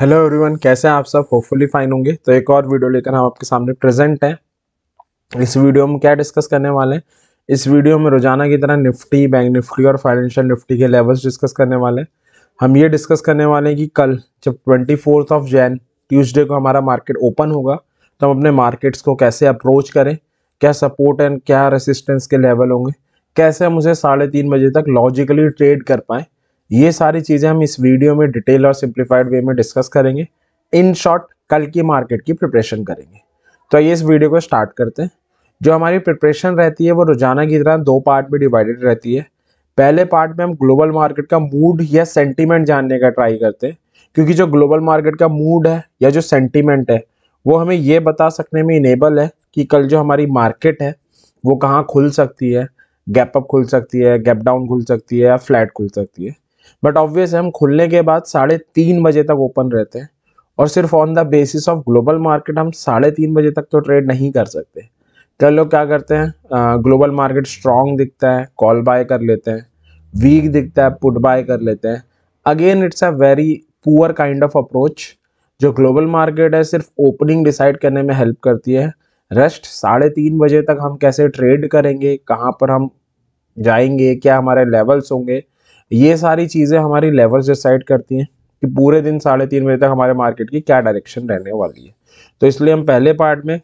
hello everyone कैसे हैं आप सब होपफुली फाइन होंगे तो एक और वीडियो लेकर हम आपके सामने प्रेजेंट हैं इस वीडियो में क्या डिस्कस करने वाले हैं इस वीडियो में रोजाना की तरह निफ्टी बैंक निफ्टी और फाइनेंशियल निफ्टी के लेवल्स डिस्कस करने वाले हैं हम ये डिस्कस करने वाले हैं कि कल जब ट्वेंटी ऑफ जैन ट्यूजडे को हमारा मार्केट ओपन होगा तो हम अपने मार्केट्स को कैसे अप्रोच करें क्या सपोर्ट एंड क्या रेसिस्टेंस के लेवल होंगे कैसे हम उसे साढ़े तीन बजे तक लॉजिकली ट्रेड कर पाएँ ये सारी चीज़ें हम इस वीडियो में डिटेल और सिंप्लीफाइड वे में डिस्कस करेंगे इन शॉर्ट कल की मार्केट की प्रिपरेशन करेंगे तो आइए इस वीडियो को स्टार्ट करते हैं जो हमारी प्रिपरेशन रहती है वो रोजाना की तरह दो पार्ट में डिवाइडेड रहती है पहले पार्ट में हम ग्लोबल मार्केट का मूड या सेंटीमेंट जानने का ट्राई करते हैं क्योंकि जो ग्लोबल मार्केट का मूड है या जो सेंटीमेंट है वो हमें ये बता सकने में इनेबल है कि कल जो हमारी मार्केट है वो कहाँ खुल सकती है गैप अप खुल सकती है गैप डाउन खुल सकती है या फ्लैट खुल सकती है बट ऑब्वियस हम खुलने के बाद साढ़े तीन बजे तक ओपन रहते हैं और सिर्फ on the basis of global market हम साढ़े तीन बजे तक तो ट्रेड नहीं कर सकते कई तो लोग क्या करते हैं ग्लोबल मार्केट स्ट्रांग दिखता है कॉल बाय कर लेते हैं वीक दिखता है पुट बाय कर लेते हैं again it's a very poor kind of approach जो ग्लोबल मार्केट है सिर्फ ओपनिंग डिसाइड करने में हेल्प करती है रेस्ट साढ़े तीन बजे तक हम कैसे ट्रेड करेंगे कहाँ पर हम जाएंगे क्या हमारे लेवल्स होंगे ये सारी चीज़ें हमारी लेवल्स डिसाइड करती हैं कि पूरे दिन साढ़े तीन बजे तक हमारे मार्केट की क्या डायरेक्शन रहने वाली है तो इसलिए हम पहले पार्ट में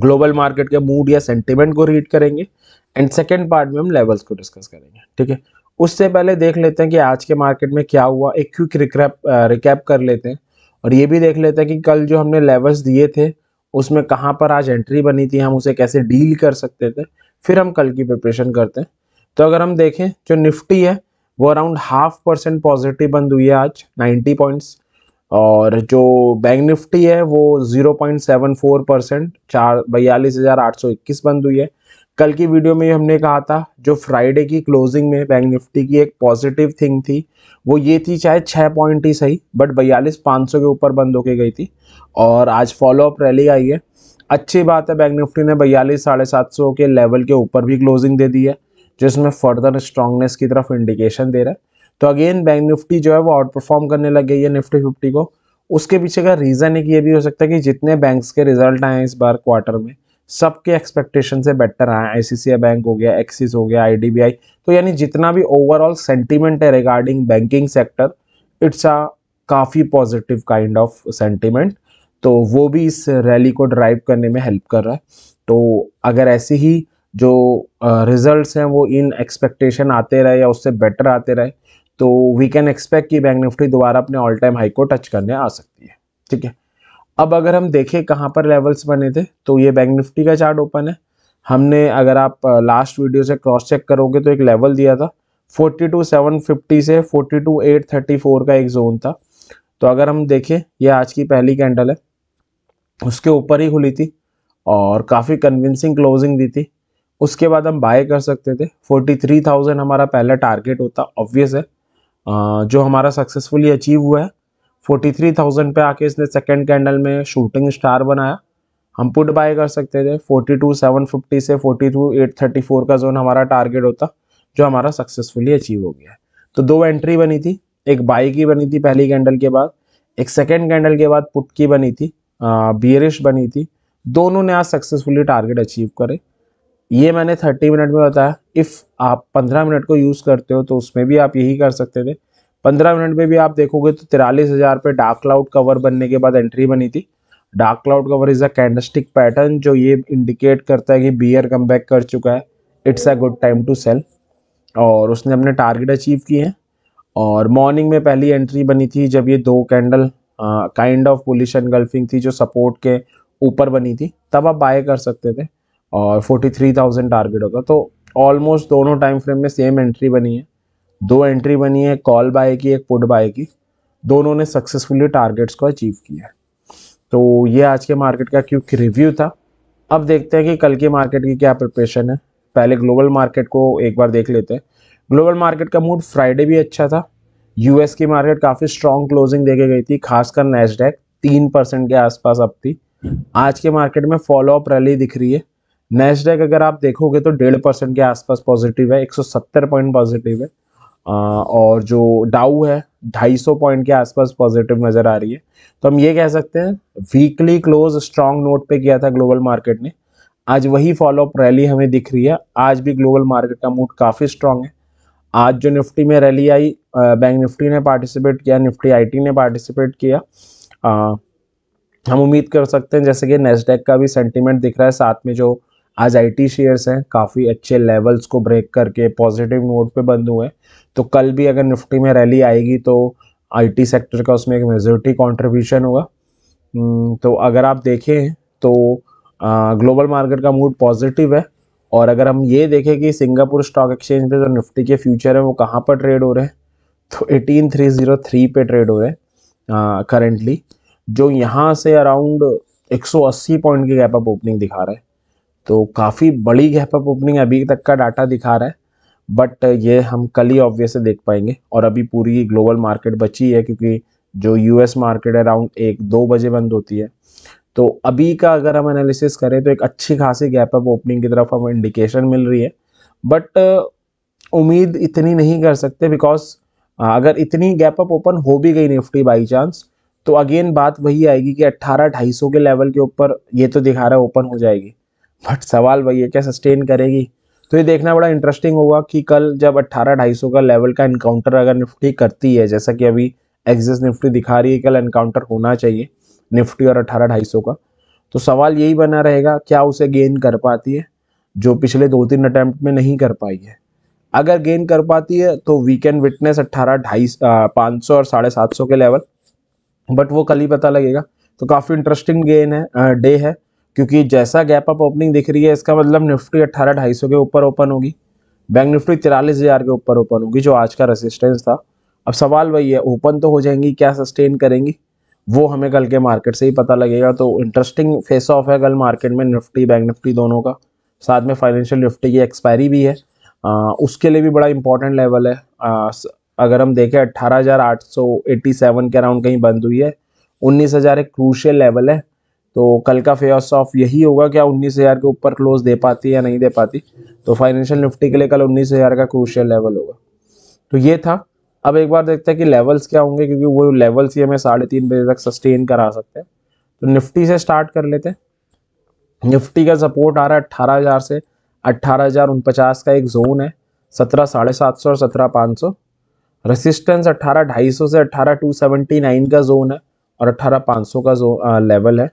ग्लोबल मार्केट के मूड या सेंटिमेंट को रीड करेंगे एंड सेकेंड पार्ट में हम लेवल्स को डिस्कस करेंगे ठीक है उससे पहले देख लेते हैं कि आज के मार्केट में क्या हुआ एक क्विक रिक्रैप रिकैप कर लेते हैं और ये भी देख लेते हैं कि कल जो हमने लेवल्स दिए थे उसमें कहाँ पर आज एंट्री बनी थी हम उसे कैसे डील कर सकते थे फिर हम कल की प्रिपरेशन करते हैं तो अगर हम देखें जो निफ्टी है वो अराउंड हाफ परसेंट पॉजिटिव बंद हुई है आज 90 पॉइंट्स और जो बैंक निफ्टी है वो 0.74 परसेंट चार बयालीस हज़ार आठ सौ इक्कीस बंद हुई है कल की वीडियो में हमने कहा था जो फ्राइडे की क्लोजिंग में बैंक निफ्टी की एक पॉजिटिव थिंग थी वो ये थी चाहे छः पॉइंट ही सही बट बयालीस पाँच सौ के ऊपर बंद होके गई थी और आज फॉलोअप रैली आई है अच्छी बात है बैंक निफ्टी ने बयालीस साढ़े सात सौ के लेवल के ऊपर भी क्लोजिंग दे दी है जिसमें फर्दर स्ट्रांगनेस की तरफ इंडिकेशन दे रहा है तो अगेन बैंक निफ्टी जो है वो आउट परफॉर्म करने लग गई है निफ्टी फिफ्टी को उसके पीछे का रीज़न एक ये भी हो सकता है कि जितने बैंक्स के रिजल्ट आए हैं इस बार क्वार्टर में सबके एक्सपेक्टेशन से बेटर आए आई बैंक हो गया एक्सिस हो गया आई तो यानी जितना भी ओवरऑल सेंटिमेंट है regarding banking sector it's a काफ़ी पॉजिटिव काइंड ऑफ सेंटिमेंट तो वो भी इस रैली को ड्राइव करने में हेल्प कर रहा है तो अगर ऐसी ही जो रिजल्ट्स हैं वो इन एक्सपेक्टेशन आते रहे या उससे बेटर आते रहे तो वी कैन एक्सपेक्ट कि बैंक निफ्टी दोबारा अपने ऑल टाइम हाई को टच करने आ सकती है ठीक है अब अगर हम देखें कहाँ पर लेवल्स बने थे तो ये बैंक निफ्टी का चार्ट ओपन है हमने अगर आप लास्ट वीडियो से क्रॉस चेक करोगे तो एक लेवल दिया था 42,750 से 42,834 का एक जोन था तो अगर हम देखें ये आज की पहली कैंडल है उसके ऊपर ही खुली थी और काफ़ी कन्विंसिंग क्लोजिंग दी थी उसके बाद हम बाय कर सकते थे 43,000 हमारा पहला टारगेट होता ऑब्वियस है जो हमारा सक्सेसफुली अचीव हुआ है 43,000 पे आके इसने सेकंड कैंडल में शूटिंग स्टार बनाया हम पुट बाय कर सकते थे 42,750 से 42,834 का जोन हमारा टारगेट होता जो हमारा सक्सेसफुली अचीव हो गया है तो दो एंट्री बनी थी एक बाई की बनी थी पहली कैंडल के बाद एक सेकेंड कैंडल के बाद पुट की बनी थी बियरिश बनी थी दोनों ने आज सक्सेसफुली टारगेट अचीव करे ये मैंने थर्टी मिनट में बताया इफ़ आप पंद्रह मिनट को यूज़ करते हो तो उसमें भी आप यही कर सकते थे पंद्रह मिनट में भी आप देखोगे तो तिरालीस हज़ार पे डार्क क्लाउड कवर बनने के बाद एंट्री बनी थी dark cloud cover is a candlestick pattern जो ये इंडिकेट करता है कि बियर कम बैक कर चुका है it's a good time to sell और उसने अपने टारगेट अचीव किए हैं और मॉर्निंग में पहली एंट्री बनी थी जब ये दो candle kind of bullish engulfing थी जो सपोर्ट के ऊपर बनी थी तब आप बाय कर सकते थे और फोर्टी थ्री थाउजेंड टारगेट होगा तो ऑलमोस्ट दोनों टाइम फ्रेम में सेम एंट्री बनी है दो एंट्री बनी है कॉल बाय की एक पुट बाय की दोनों ने सक्सेसफुली टारगेट्स को अचीव किया तो ये आज के मार्केट का क्योंकि रिव्यू था अब देखते हैं कि कल की मार्केट की क्या प्रिपरेशन है पहले ग्लोबल मार्केट को एक बार देख लेते हैं ग्लोबल मार्केट का मूड फ्राइडे भी अच्छा था यूएस की मार्केट काफ़ी स्ट्रॉन्ग क्लोजिंग देखी गई थी खासकर नेस्डेक तीन परसेंट के आसपास अब थी आज के मार्केट में फॉलो अप रैली दिख रही है नेस्डेक अगर आप देखोगे तो डेढ़ परसेंट के आसपास पॉजिटिव है 170 पॉइंट पॉजिटिव है आ, और जो डाउ है 250 पॉइंट के आसपास पॉजिटिव नज़र आ रही है तो हम ये कह सकते हैं वीकली क्लोज स्ट्रांग नोट पे किया था ग्लोबल मार्केट ने आज वही फॉलोअप रैली हमें दिख रही है आज भी ग्लोबल मार्केट का मूड काफ़ी स्ट्रांग है आज जो निफ्टी में रैली आई बैंक निफ्टी ने पार्टिसिपेट किया निफ्टी आईटी ने पार्टिसिपेट किया आ, हम उम्मीद कर सकते हैं जैसे कि नेस्डेक का भी सेंटीमेंट दिख रहा है साथ में जो आज आईटी शेयर्स हैं काफ़ी अच्छे लेवल्स को ब्रेक करके पॉजिटिव नोट पे बंद हुए तो कल भी अगर निफ्टी में रैली आएगी तो आईटी सेक्टर का उसमें एक मेजोरिटी कंट्रीब्यूशन होगा हम्म, तो अगर आप देखें तो ग्लोबल मार्केट का मूड पॉजिटिव है और अगर हम ये देखें कि सिंगापुर स्टॉक एक्सचेंज पर जो निफ्टी के फ्यूचर हैं वो कहाँ पर ट्रेड हो रहे हैं तो एटीन थ्री जीरो थ्री पे ट्रेड हो रहे हैं करेंटली जो यहाँ से अराउंड 180 पॉइंट की गैप अप ओपनिंग दिखा रहा है तो काफ़ी बड़ी गैप अप ओपनिंग अभी तक का डाटा दिखा रहा है बट ये हम कल ही ऑब्वियसली देख पाएंगे और अभी पूरी ग्लोबल मार्केट बची है क्योंकि जो यूएस मार्केट अराउंड एक दो बजे बंद होती है तो अभी का अगर हम एनालिसिस करें तो एक अच्छी खासी गैप अप ओपनिंग की तरफ हमें इंडिकेशन मिल रही है बट उम्मीद इतनी नहीं कर सकते बिकॉज अगर इतनी गैप अप ओपन हो भी गई निफ्टी बाई चांस तो अगेन बात वही आएगी कि अट्ठारह ढाई के लेवल के ऊपर ये तो दिखा रहा है ओपन हो जाएगी बट सवाल वही है क्या सस्टेन करेगी तो ये देखना बड़ा इंटरेस्टिंग होगा कि कल जब अट्ठारह ढाई सौ का लेवल का इनकाउंटर अगर निफ्टी करती है जैसा कि अभी एग्जिस निफ्टी दिखा रही है कल इनकाउंटर होना चाहिए निफ्टी और अट्ठारह ढाई सौ का तो सवाल यही बना रहेगा क्या उसे गेन कर पाती है जो पिछले दो तीन अटैम्प्ट में नहीं कर पाई है अगर गेन कर पाती है तो वी कैन विटनेस अट्ठारह ढाई पाँच सौ और साढ़े सात सौ के लेवल बट वो कल ही पता लगेगा तो काफ़ी इंटरेस्टिंग गेन है डे है क्योंकि जैसा गैप अप ओपनिंग दिख रही है इसका मतलब निफ्टी अट्ठारह ढाई सौ के ऊपर ओपन होगी बैंक निफ्टी तिरालीस हज़ार के ऊपर ओपन होगी जो आज का रेसिस्टेंस था अब सवाल वही है ओपन तो हो जाएंगी क्या सस्टेन करेंगी वो हमें कल के मार्केट से ही पता लगेगा तो इंटरेस्टिंग फेस ऑफ है कल मार्केट में निफ्टी बैंक निफ्टी दोनों का साथ में फाइनेंशियल निफ्टी की एक्सपायरी भी है आ, उसके लिए भी बड़ा इंपॉर्टेंट लेवल है आ, अगर हम देखें अट्ठारह के अराउंड कहीं बंद हुई है उन्नीस हज़ार एक क्रूशियल लेवल है तो कल का फेस ऑफ यही होगा क्या उन्नीस हज़ार के ऊपर क्लोज दे पाती है या नहीं दे पाती तो फाइनेंशियल निफ्टी के लिए कल उन्नीस हज़ार का क्रूशियल लेवल होगा तो ये था अब एक बार देखते हैं कि लेवल्स क्या होंगे क्योंकि वो लेवल्स ही हमें साढ़े तीन बजे तक सस्टेन करा सकते हैं तो निफ्टी से स्टार्ट कर लेते हैं निफ्टी का सपोर्ट आ रहा है अट्ठारह हज़ार से अट्ठारह हज़ार उनपचास का एक जोन है सत्रह साढ़े सात सौ और सत्रह पाँच सौ रेसिस्टेंस अट्ठारह ढाई सौ से अट्ठारह टू सेवेंटी नाइन का जोन है और अट्ठारह पाँच सौ का जो लेवल है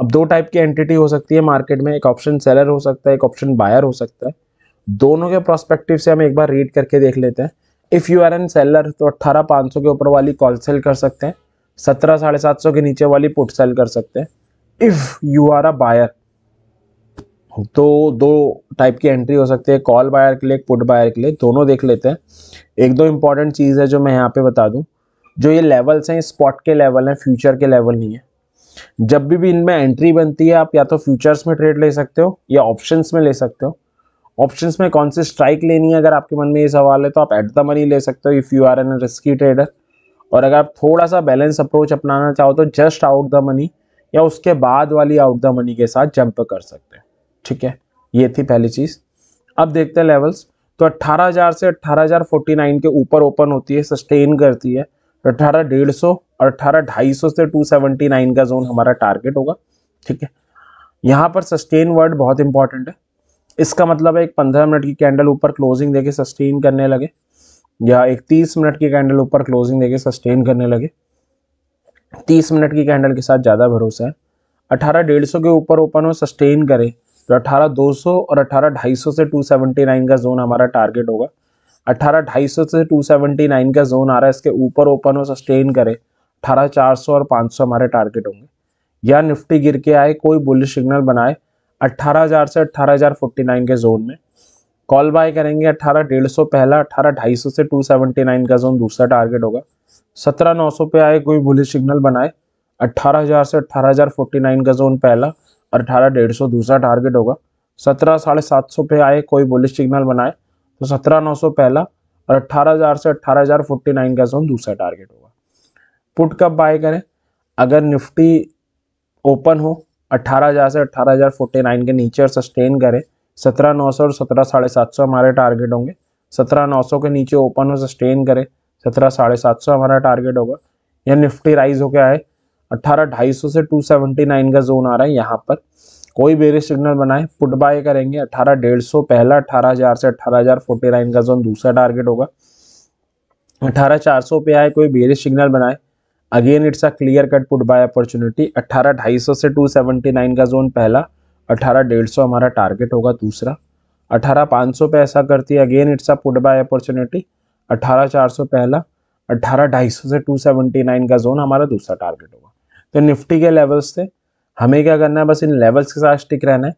अब दो टाइप की एंटिटी हो सकती है मार्केट में एक ऑप्शन सेलर हो सकता है एक ऑप्शन बायर हो सकता है दोनों के प्रोस्पेक्टिव से हम एक बार रीड करके देख लेते हैं if you are an seller तो अट्ठारह पाँच सौ के ऊपर वाली कॉल सेल कर सकते हैं सत्रह साढ़े सात सौ के नीचे वाली पुट सेल कर सकते हैं if you are a buyer तो दो टाइप की एंट्री हो सकती है कॉल बायर के लिए पुट बायर के लिए दोनों देख लेते हैं एक दो इंपॉर्टेंट चीज़ है जो मैं यहाँ पे बता दूँ जो ये लेवल्स हैं स्पॉट के लेवल हैं फ्यूचर के लेवल नहीं है जब भी भी इनमें एंट्री बनती है आप या तो फ्यूचर्स में ट्रेड ले सकते हो या ऑप्शंस में ले सकते हो ऑप्शंस में कौन सी स्ट्राइक लेनी है अगर आपके मन में ये सवाल है तो आप एट द मनी ले सकते हो if you are an risky trader और अगर आप थोड़ा सा बैलेंस अप्रोच अपनाना चाहो तो जस्ट आउट द मनी या उसके बाद वाली आउट द मनी के साथ जंप कर सकते हैं ठीक है ये थी पहली चीज़ अब देखते हैं लेवल्स तो 18,000 से 18,049 के ऊपर ओपन होती है सस्टेन करती है अठारह डेढ़ सौ और अठारह ढाई सौ से टू सेवेंटी नाइन का जोन हमारा टारगेट होगा ठीक है यहाँ पर सस्टेन वर्ड बहुत इंपॉर्टेंट है इसका मतलब है एक पंद्रह मिनट की कैंडल ऊपर क्लोजिंग देके सस्टेन करने लगे या एक तीस मिनट की कैंडल ऊपर क्लोजिंग देके सस्टेन करने लगे तीस मिनट की कैंडल के साथ ज़्यादा भरोसा है अठारह डेढ़ सौ के ऊपर ओपन हो सस्टेन करे तो अठारह दो सौ और अठारह ढाई सौ से टू सेवेंटी नाइन का जोन हमारा टारगेट होगा अट्ठारह ढाई सौ से टू सेवेंटी नाइन का जोन आ रहा है इसके ऊपर ओपन हो सस्टेन करे अठारह चार सौ और पाँच सौ हमारे टारगेट होंगे या निफ्टी गिर के आए कोई बुलिश सिग्नल बनाए अट्ठारह हज़ार से अट्ठारह हज़ार फोर्टी नाइन के जोन में कॉल बाय करेंगे अट्ठारह डेढ़ सौ पहला अट्ठारह ढाई सौ से टू सेवेंटी नाइन का जोन दूसरा टारगेट होगा सत्रह नौ सौ पे आए कोई बुलिश सिग्नल बनाए अट्ठारह हज़ार से अट्ठारह हज़ार फोर्टी नाइन का जोन पहला और अठारह डेढ़ सौ दूसरा टारगेट होगा सत्रह साढ़े सात सौ पे आए कोई बुलिश सिग्नल बनाए तो सत्रह नौ सौ पहला और अट्ठारह हजार से अट्ठारह हजार फोर्टी नाइन का जोन दूसरा टारगेट होगा पुट कब बाय करें अगर निफ्टी ओपन हो अट्ठारह हजार से अट्ठारह हजार फोर्टी नाइन के नीचे और सस्टेन करे सत्रह नौ सौ और सत्रह साढ़े सात सौ हमारे टारगेट होंगे सत्रह नौ सौ के नीचे ओपन हो सस्टेन करे सत्रह साढ़े सात सौ हमारा टारगेट होगा या निफ्टी राइज होकर आए अट्ठारह ढाई सौ से टू सेवेंटी नाइन का जोन आ रहा है यहाँ पर कोई बेरिश सिग्नल बनाए पुट बाय करेंगे अठारह डेढ़ सौ पहला अठारह हजार से अठारह हजार फोर्टी नाइन का जोन दूसरा टारगेट होगा अठारह चार सौ पे आए कोई बेरिश सिग्नल बनाए again it's a clear cut put buy opportunity अठारह ढाई सौ से टू सेवेंटी नाइन का जोन पहला अठारह डेढ़ सौ हमारा टारगेट होगा दूसरा अठारह पाँच सौ पे ऐसा करती है again it's a put buy opportunity अठारह चार सौ पहला अठारह ढाई सौ से टू सेवेंटी नाइन का जोन हमारा दूसरा टारगेट होगा तो निफ्टी के लेवल्स थे हमें क्या करना है बस इन लेवल्स के साथ स्टिक रहना है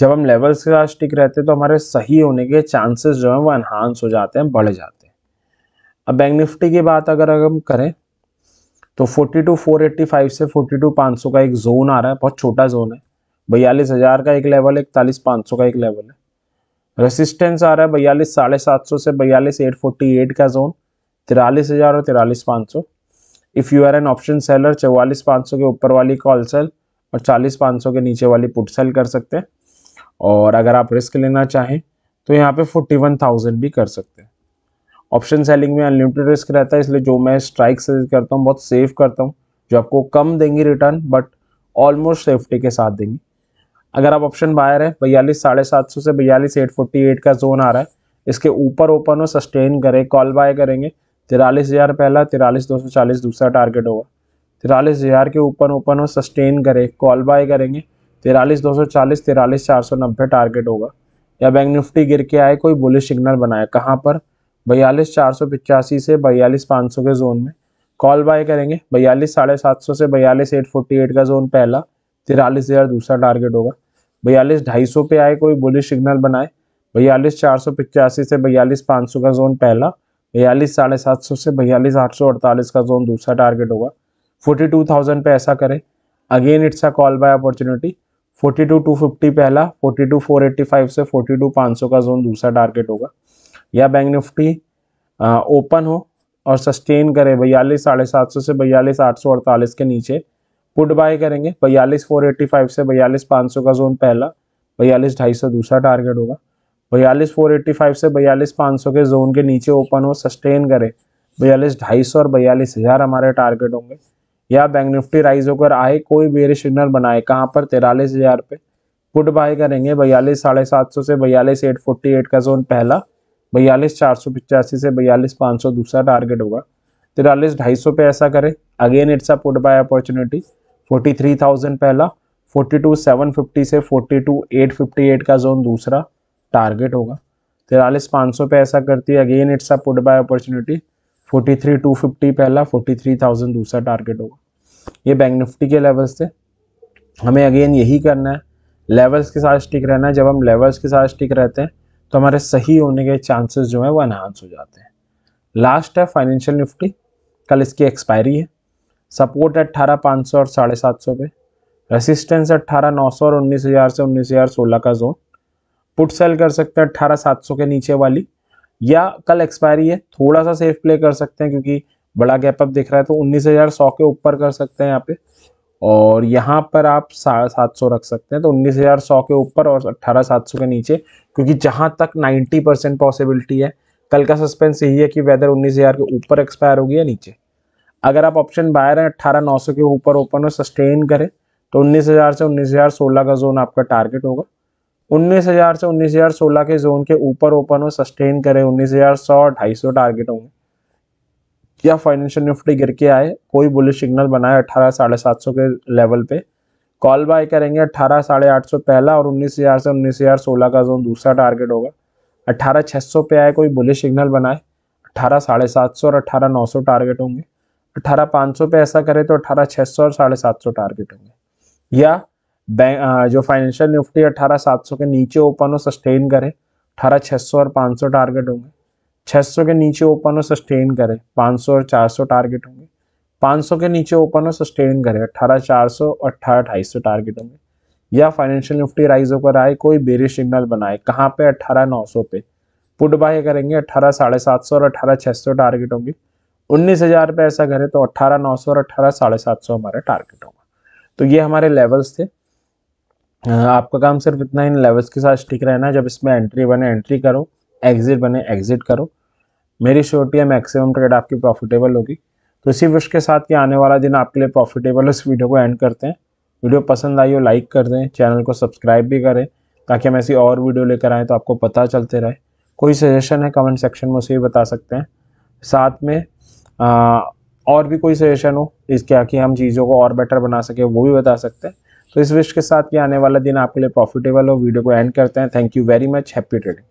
जब हम लेवल्स के साथ स्टिक रहते हैं तो हमारे सही होने के चांसेस जो हैं वो एनहांस हो जाते हैं बढ़ जाते हैं अब बैंक निफ्टी की बात अगर हम करें तो 42,485 से 42,500 का एक जोन आ रहा है बहुत छोटा जोन है बयालीस हज़ार का एक लेवल है इकतालीस पाँच सौ का एक लेवल है रेसिस्टेंस आ रहा है बयालीस साढ़े सात सौ से बयालीस एट फोर्टी एट का जोन तिरालीस हज़ार और तिरालीस पाँच सौ if you are an option seller चौवालीस पाँच सौ के ऊपर वाली कॉल सेल और चालीस पाँच सौ के नीचे वाली पुट सेल कर सकते हैं और अगर आप रिस्क लेना चाहें तो यहाँ पे फोर्टी वन थाउजेंड भी कर सकते हैं ऑप्शन सेलिंग में अनलिमिटेड रिस्क रहता है इसलिए जो मैं स्ट्राइक सेल करता हूँ बहुत सेफ करता हूँ जो आपको कम देंगी रिटर्न बट ऑलमोस्ट सेफ्टी के साथ देंगी अगर आप ऑप्शन बायर है बयालीस साढ़े सात सौ से बयालीस एट फोर्टी एट का जोन आ रहा है इसके ऊपर ओपन हो सस्टेन करें कॉल बाय करेंगे तिरालीस हज़ार पहला तिरालीस दो सौ चालीस दूसरा टारगेट होगा तिरालीस हज़ार के ऊपर ओपन वो सस्टेन करे कॉल बाय करेंगे तिरालीस दो सौ चालीस तिरालीस चार सौ नब्बे टारगेट होगा या बैंक निफ्टी गिर के आए कोई बुलिश सिग्नल बनाया कहाँ पर बयालीस चार सौ पिचासी से बयालीस पाँच सौ के जोन में कॉल बाय करेंगे बयालीस साढ़े सात सौ से बयालीस एट फोर्टी एट का जोन पहला तिरालीस हज़ार दूसरा टारगेट होगा बयालीस ढाई सौ पे आए कोई बुलिश सिग्नल बनाए बयालीस चार सौ पिचासी से बयालीस पाँच सौ का जोन पहला बयालीस साढ़े सात सौ से बयालीस आठ सौ अड़तालीस का जोन दूसरा टारगेट होगा 42,000 पे ऐसा करें again it's a call buy opportunity 42,250 पहला 42,485 से 42,500 का जोन दूसरा टारगेट होगा या बैंक निफ्टी ओपन हो और सस्टेन करे बयालीस साढ़े सात सौ से बयालीस आठ सौ अड़तालीस के नीचे पुट बाय करेंगे बयालीस फोर एट्टी फाइव से बयालीस पाँच सौ का जोन पहला बयालीस ढाई सौ दूसरा टारगेट होगा बयालीस फोर एट्टी फाइव से बयालीस पाँच सौ के जोन के नीचे ओपन हो सस्टेन करे बयालीस ढाई सौ और बयालीस हज़ार हमारे टारगेट होंगे या बैंक निफ्टी राइज होकर आए कोई बेरिश सिग्नल बनाए कहाँ पर तेरालीस हज़ार पे पुट बाय करेंगे बयालीस साढ़े सात सौ से बयालीस एट फोर्टी एट का जोन पहला बयालीस चार सौ पिचासी से बयालीस पाँच सौ दूसरा टारगेट होगा तिरालीस ढाई सौ पे ऐसा करें again it's a put buy opportunity forty three thousand पहला फोर्टी टू सेवन फिफ्टी से forty two eight fifty eight का जोन दूसरा टारगेट होगा तिरालीस पाँच सौ पे ऐसा करती है again it's a put buy opportunity forty three two fifty पहला फोर्टी थ्री थाउजेंड दूसरा टारगेट होगा ये बैंक निफ्टी के लेवल्स थे हमें अगेन यही करना है लेवल्स के साथ स्टिक रहना है जब हम लेवल्स के साथ स्टिक रहते हैं तो हमारे सही होने के चांसेस जो हैं वो एनहांस हो जाते हैं लास्ट है फाइनेंशियल निफ्टी कल इसकी एक्सपायरी है सपोर्ट है अट्ठारह पाँच सौ और साढ़े सात सौ पे रेसिस्टेंस अट्ठारह नौ सौ और उन्नीस हज़ार से उन्नीस हज़ार सोलह का जोन पुट सेल कर सकते हैं अट्ठारह सात सौ के नीचे वाली या कल एक्सपायरी है थोड़ा सा सेफ प्ले कर सकते हैं क्योंकि बड़ा गैप अप दिख रहा है तो उन्नीस हज़ार सौ के ऊपर कर सकते हैं यहाँ पे और यहाँ पर आप साढ़े सात सौ रख सकते हैं तो उन्नीस हज़ार सौ के ऊपर और अट्ठारह सात सौ के नीचे क्योंकि जहां तक नाइन्टी परसेंट पॉसिबिलिटी है कल का सस्पेंस यही है कि वेदर उन्नीस हज़ार के ऊपर एक्सपायर होगी या नीचे अगर आप ऑप्शन बायर हैं अट्ठारह नौ सौ के ऊपर ओपन में सस्टेन करें तो उन्नीस हज़ार से उन्नीस हज़ार सोलह का जोन आपका टारगेट होगा उन्नीस हज़ार से उन्नीस हज़ार सोलह के जोन के ऊपर ओपन हो सस्टेन करे उन्नीस हज़ार सौ ढाई सौ टारगेट होंगे या फाइनेंशियल निफ्टी गिर के आए कोई बुलिश सिग्नल बनाए अठारह साढ़े सात सौ के लेवल पे कॉल बाय करेंगे अट्ठारह साढ़े आठ सौ पहला और उन्नीस हज़ार से उन्नीस हज़ार सोलह का जोन दूसरा टारगेट होगा अट्ठारह छः सौ पे आए कोई बुलिश सिग्नल बनाए अठारह साढ़े सात सौ और अट्ठारह नौ सौ टारगेट होंगे अठारह पाँच सौ पे ऐसा करें तो अट्ठारह छः सौ और साढ़े सात सौ टारगेट होंगे या जो फाइनेंशियल निफ्टी अठारह सात सौ के नीचे ओपन हो सस्टेन करे अठारह छह सौ और पाँच सौ टारगेट होंगे छह सौ के नीचे ओपन हो सस्टेन करे पाँच सौ और चार सौ टारगेट होंगे पाँच सौ के नीचे ओपन हो सस्टेन करे अठारह चार सौ अट्ठारह ढाई सौ टारगेट होंगे या फाइनेंशियल निफ्टी राइज होकर आए कोई बेरिश सिग्नल बनाए कहाँ पे अट्ठारह नौ सौ पे पुट बाय करेंगे अट्ठारह साढ़े सात सौ और अट्ठारह छः सौ टारगेट होंगे उन्नीस हज़ार पे ऐसा करे तो अट्ठारह नौ सौ और अट्ठारह साढ़े सात सौ हमारा टारगेट होगा तो ये हमारे लेवल्स थे आपका काम सिर्फ इतना इन लेवल्स के साथ स्टिक रहना है जब इसमें एंट्री बने एंट्री करो एग्जिट बने एग्जिट करो मेरी श्योरिटी है मैक्सिमम ट्रेड आपकी प्रॉफिटेबल होगी तो इसी विश के साथ कि आने वाला दिन आपके लिए प्रॉफिटेबल इस वीडियो को एंड करते हैं वीडियो पसंद आई हो लाइक कर दें चैनल को सब्सक्राइब भी करें ताकि हम ऐसी और वीडियो लेकर आएँ तो आपको पता चलते रहे कोई सजेशन है कमेंट सेक्शन में उसे भी बता सकते हैं साथ में आ, और भी कोई सजेशन हो इसके आके हम चीज़ों को और बेटर बना सके वो भी बता सकते हैं तो इस विश के साथ ये आने वाला दिन आपके लिए प्रॉफिटेबल हो वीडियो को एंड करते हैं thank you very much happy trading